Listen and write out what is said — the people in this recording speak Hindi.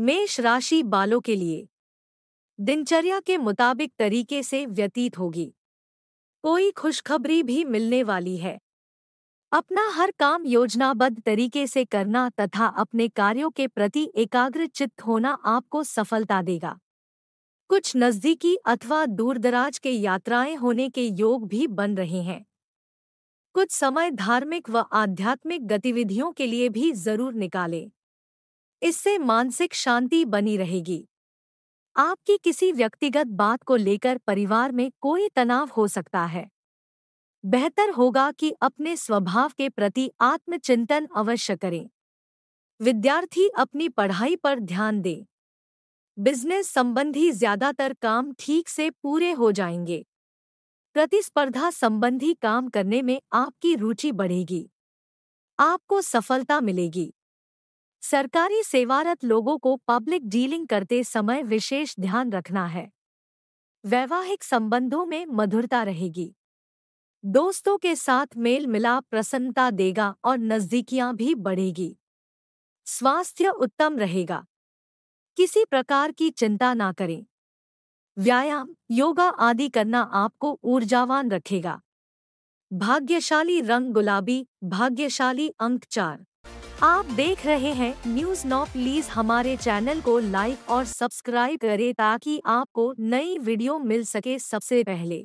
मेष राशि बालों के लिए दिनचर्या के मुताबिक तरीके से व्यतीत होगी कोई खुशखबरी भी मिलने वाली है अपना हर काम योजनाबद्ध तरीके से करना तथा अपने कार्यों के प्रति चित्त होना आपको सफलता देगा कुछ नजदीकी अथवा दूरदराज के यात्राएं होने के योग भी बन रहे हैं कुछ समय धार्मिक व आध्यात्मिक गतिविधियों के लिए भी जरूर निकालें इससे मानसिक शांति बनी रहेगी आपकी किसी व्यक्तिगत बात को लेकर परिवार में कोई तनाव हो सकता है बेहतर होगा कि अपने स्वभाव के प्रति आत्मचिंतन अवश्य करें विद्यार्थी अपनी पढ़ाई पर ध्यान दें बिजनेस संबंधी ज्यादातर काम ठीक से पूरे हो जाएंगे प्रतिस्पर्धा संबंधी काम करने में आपकी रुचि बढ़ेगी आपको सफलता मिलेगी सरकारी सेवारत लोगों को पब्लिक डीलिंग करते समय विशेष ध्यान रखना है वैवाहिक संबंधों में मधुरता रहेगी दोस्तों के साथ मेल मिलाप प्रसन्नता देगा और नजदीकियां भी बढ़ेगी स्वास्थ्य उत्तम रहेगा किसी प्रकार की चिंता ना करें व्यायाम योगा आदि करना आपको ऊर्जावान रखेगा भाग्यशाली रंग गुलाबी भाग्यशाली अंक चार आप देख रहे हैं न्यूज नॉ प्लीज हमारे चैनल को लाइक और सब्सक्राइब करें ताकि आपको नई वीडियो मिल सके सबसे पहले